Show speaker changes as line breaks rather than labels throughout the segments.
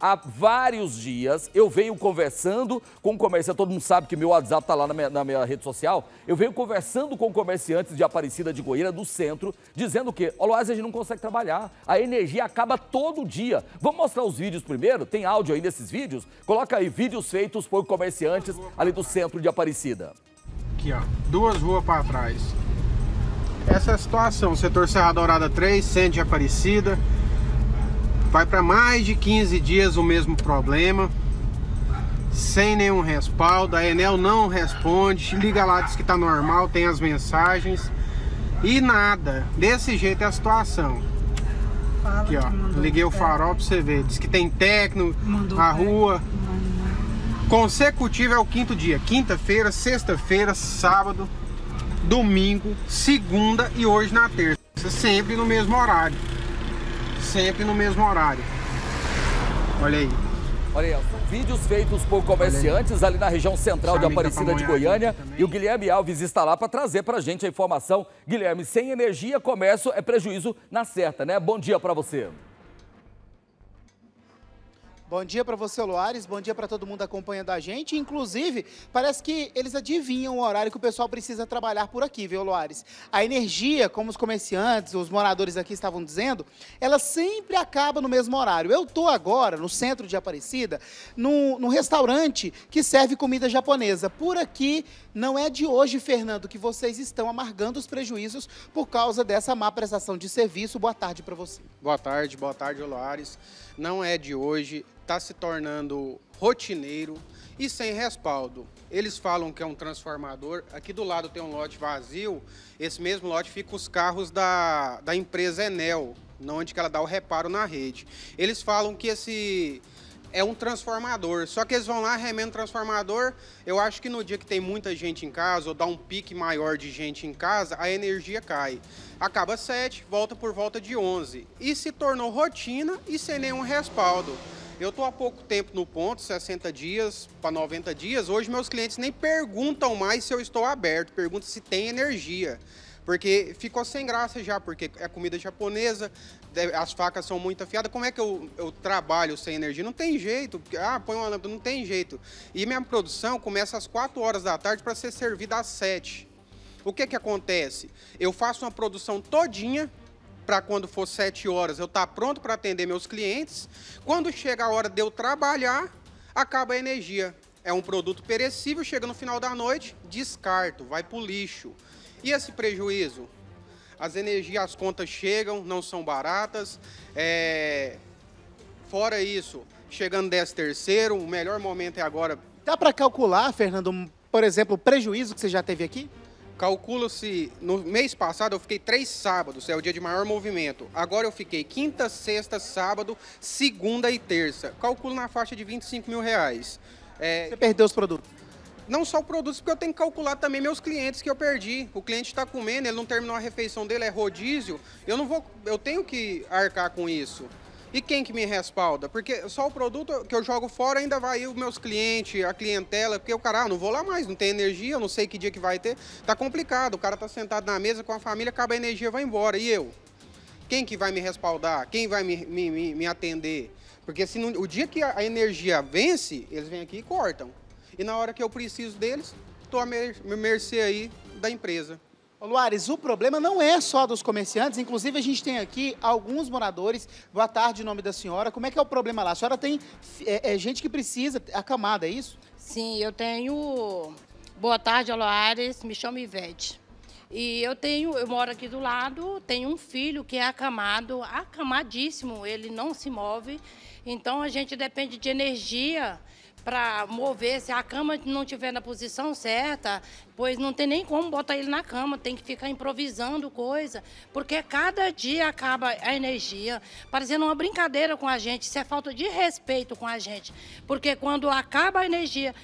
há vários dias eu venho conversando com comerciante. todo mundo sabe que meu WhatsApp está lá na minha, na minha, rede social, eu venho conversando com comerciantes de Aparecida de Goiânia, do centro, dizendo que, Aloás, a gente não consegue trabalhar, a energia acaba todo dia. Vamos mostrar os vídeos primeiro? Tem áudio aí nesses vídeos? Coloca aí vídeos feitos por comerciantes ali do centro de Aparecida.
Aqui, ó, duas ruas para trás. Essa é a situação, setor Serra Dourada 3, centro de Aparecida, Vai para mais de 15 dias o mesmo problema, sem nenhum respaldo. A Enel não responde, liga lá, diz que está normal, tem as mensagens e nada. Desse jeito é a situação. Fala Aqui, ó. Liguei o farol para você ver. Diz que tem técnico, a rua. Consecutivo é o quinto dia. Quinta-feira, sexta-feira, sábado, domingo, segunda e hoje na terça. Sempre no mesmo horário sempre no mesmo horário. Olha aí. Olha aí, são vídeos feitos por comerciantes ali na região central Essa de Aparecida de
Goiânia. E o Guilherme Alves está lá para trazer para a gente a informação. Guilherme, sem energia, comércio é prejuízo na certa, né? Bom dia para você. Bom dia para você, Luares. Bom dia para todo mundo acompanhando a gente. Inclusive, parece que eles adivinham o horário que o pessoal precisa trabalhar por aqui, viu, Luares? A energia, como os comerciantes, os moradores aqui estavam dizendo, ela sempre acaba no mesmo horário. Eu tô agora no centro de Aparecida, num, num restaurante que serve comida japonesa. Por aqui, não é de hoje, Fernando, que vocês estão amargando os prejuízos por causa dessa má prestação de serviço. Boa tarde para você.
Boa tarde, boa tarde, Luares. Não é de hoje está se tornando rotineiro e sem respaldo. Eles falam que é um transformador. Aqui do lado tem um lote vazio. Esse mesmo lote fica os carros da, da empresa Enel, onde que ela dá o reparo na rede. Eles falam que esse é um transformador. Só que eles vão lá, remendo transformador. Eu acho que no dia que tem muita gente em casa, ou dá um pique maior de gente em casa, a energia cai. Acaba 7, volta por volta de 11. E se tornou rotina e sem nenhum respaldo. Eu estou há pouco tempo no ponto, 60 dias para 90 dias. Hoje meus clientes nem perguntam mais se eu estou aberto, perguntam se tem energia. Porque ficou sem graça já, porque é comida japonesa, as facas são muito afiadas. Como é que eu, eu trabalho sem energia? Não tem jeito. Ah, põe uma lâmpada, não tem jeito. E minha produção começa às 4 horas da tarde para ser servida às 7. O que que acontece? Eu faço uma produção todinha para quando for sete horas eu estar tá pronto para atender meus clientes. Quando chega a hora de eu trabalhar, acaba a energia. É um produto perecível, chega no final da noite, descarto, vai para o lixo. E esse prejuízo? As energias, as contas chegam, não são baratas. É... Fora isso, chegando 10 terceiro, o melhor momento é agora. Dá para calcular, Fernando, por exemplo, o prejuízo que você já teve aqui? Calcula-se, no mês passado eu fiquei três sábados, é o dia de maior movimento. Agora eu fiquei quinta, sexta, sábado, segunda e terça. Calculo na faixa de 25 mil reais. É... Você perdeu os produtos? não só produtos, porque eu tenho que calcular também meus clientes que eu perdi. O cliente está comendo, ele não terminou a refeição dele, é rodízio. Eu não vou, eu tenho que arcar com isso. E quem que me respalda? Porque só o produto que eu jogo fora ainda vai os meus clientes, a clientela, porque o cara, ah, não vou lá mais, não tem energia, eu não sei que dia que vai ter. Tá complicado, o cara tá sentado na mesa com a família, acaba a energia, vai embora. E eu? Quem que vai me respaldar? Quem vai me, me, me, me atender? Porque se não, o dia que a energia vence, eles vêm aqui e cortam. E na hora que eu preciso deles, estou à mercê aí da empresa. Luares, o problema não é só dos comerciantes,
inclusive a gente tem aqui alguns moradores. Boa tarde, em nome da senhora. Como é que é o problema lá? A senhora tem
é, é gente que precisa, é acamada, é isso? Sim, eu tenho. Boa tarde, Luares, me chamo Ivete. E eu tenho, eu moro aqui do lado, tenho um filho que é acamado, acamadíssimo, ele não se move. Então a gente depende de energia para mover. Se a cama não tiver na posição certa, pois não tem nem como botar ele na cama, tem que ficar improvisando coisa, porque cada dia acaba a energia, parecendo uma brincadeira com a gente, isso é falta de respeito com a gente, porque quando acaba a energia,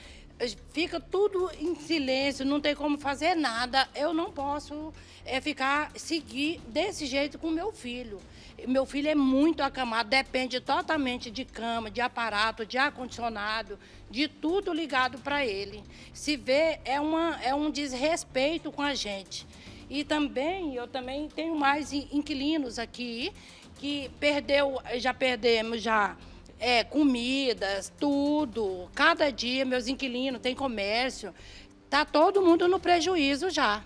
fica tudo em silêncio, não tem como fazer nada. Eu não posso é, ficar, seguir desse jeito com meu filho. Meu filho é muito acamado, depende totalmente de cama, de aparato, de ar-condicionado, de tudo ligado para ele. Se vê, é, uma, é um desrespeito com a gente. E também, eu também tenho mais inquilinos aqui que perdeu, já perdemos já é, comidas, tudo. Cada dia, meus inquilinos, tem comércio. Tá todo mundo no prejuízo já.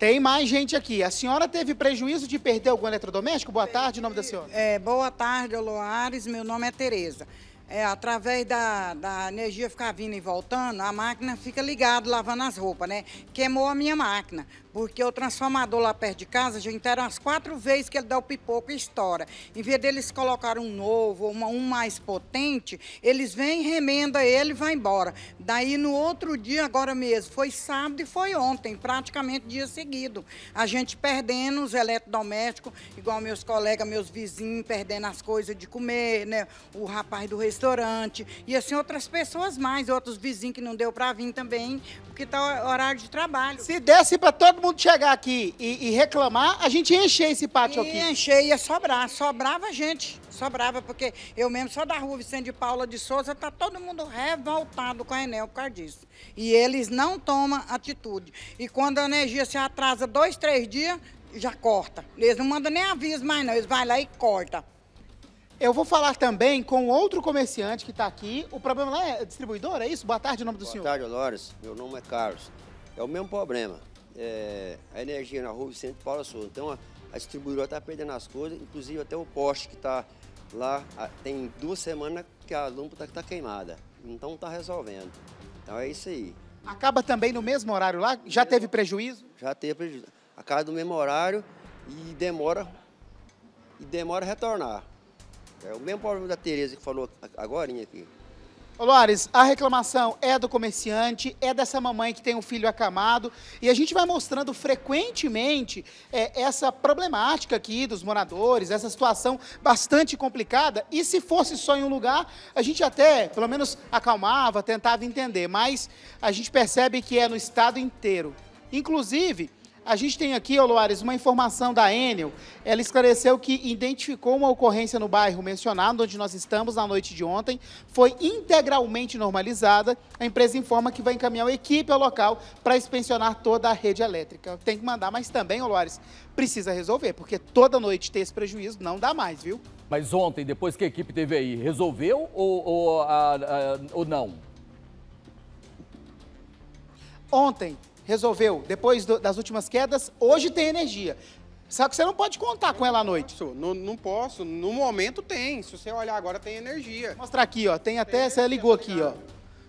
Tem mais gente aqui. A senhora teve prejuízo de perder
algum eletrodoméstico? Boa tarde, o nome da senhora. É, boa tarde, Loares. Meu nome é Tereza. É, através da, da energia ficar vindo e voltando, a máquina fica ligada lavando as roupas, né? Queimou a minha máquina, porque o transformador lá perto de casa, já inteiro as quatro vezes que ele dá o pipoco e estoura. Em vez deles colocar um novo, uma, um mais potente, eles vêm, remenda ele e vai embora. Daí no outro dia, agora mesmo, foi sábado e foi ontem, praticamente dia seguido. A gente perdendo os eletrodomésticos, igual meus colegas, meus vizinhos, perdendo as coisas de comer, né? O rapaz do restaurante. E assim outras pessoas mais, outros vizinhos que não deu para vir também, porque tá horário de trabalho. Se desse para todo mundo chegar aqui e, e, reclamar, a gente ia encher esse pátio e aqui. Encher, ia sobrar, sobrava gente só brava, porque eu mesmo sou da rua Vicente de Paula de Souza, tá todo mundo revoltado com a Enel por causa disso. E eles não tomam atitude. E quando a energia se atrasa dois, três dias, já corta. Eles não mandam nem aviso mais não, eles vão lá e cortam.
Eu vou falar também com outro comerciante
que está aqui. O problema lá é distribuidor, é isso? Boa tarde, o nome do Boa senhor. Boa tarde, Dolores. Meu nome é Carlos. É o mesmo problema. É, a energia na rua Vicente Paula Souza. Então, a distribuidora está perdendo as coisas, inclusive até o poste que está lá, tem duas semanas que a lâmpada está tá queimada. Então está resolvendo. Então é isso aí.
Acaba também no mesmo horário lá? Já teve prejuízo?
Já teve prejuízo. Acaba no mesmo horário e demora e demora a retornar. É o mesmo problema da Tereza que falou agora aqui.
Ô, Lores, a reclamação é do comerciante, é dessa mamãe que tem um filho acamado e a gente vai mostrando frequentemente é, essa problemática aqui dos moradores, essa situação bastante complicada e se fosse só em um lugar, a gente até, pelo menos, acalmava, tentava entender, mas a gente percebe que é no estado inteiro. Inclusive, a gente tem aqui, ô uma informação da Enel. Ela esclareceu que identificou uma ocorrência no bairro mencionado, onde nós estamos na noite de ontem. Foi integralmente normalizada. A empresa informa que vai encaminhar uma equipe ao local para inspecionar toda a rede elétrica. Tem que mandar, mas também, ô precisa resolver, porque toda noite ter esse prejuízo não dá mais, viu? Mas ontem, depois que a equipe teve aí, resolveu ou, ou, a, ah, a, ah, ou não? Ontem,
resolveu, depois do, das últimas quedas, hoje tem energia. Só que você não pode contar com ela à noite. Posso, não, não, posso. No momento tem. Se você olhar agora, tem energia. Vou mostrar aqui, ó. Tem até. Tem você ligou aqui, ó.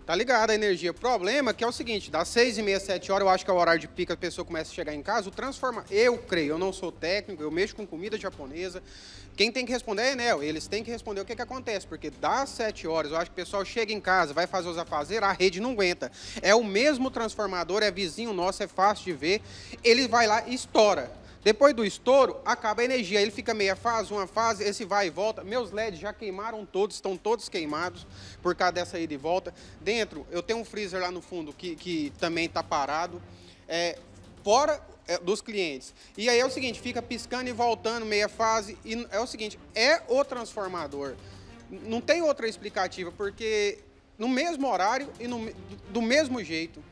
Tá ligado a energia. O problema é que é o seguinte, das seis e meia, sete horas, eu acho que é o horário de pico, a pessoa começa a chegar em casa, o transforma... Eu creio, eu não sou técnico, eu mexo com comida japonesa. Quem tem que responder é a Enel, eles têm que responder o que, que acontece, porque das sete horas, eu acho que o pessoal chega em casa, vai fazer os afazeres, a rede não aguenta. É o mesmo transformador, é vizinho nosso, é fácil de ver. Ele vai lá e estoura. Depois do estouro, acaba a energia. Ele fica meia fase, uma fase, esse vai e volta. Meus LEDs já queimaram todos, estão todos queimados por causa dessa ida e volta. Dentro, eu tenho um freezer lá no fundo que, que também está parado. É, fora é, dos clientes. E aí é o seguinte, fica piscando e voltando meia fase. E é o seguinte, é o transformador. Não tem outra explicativa, porque no mesmo horário e no, do mesmo jeito.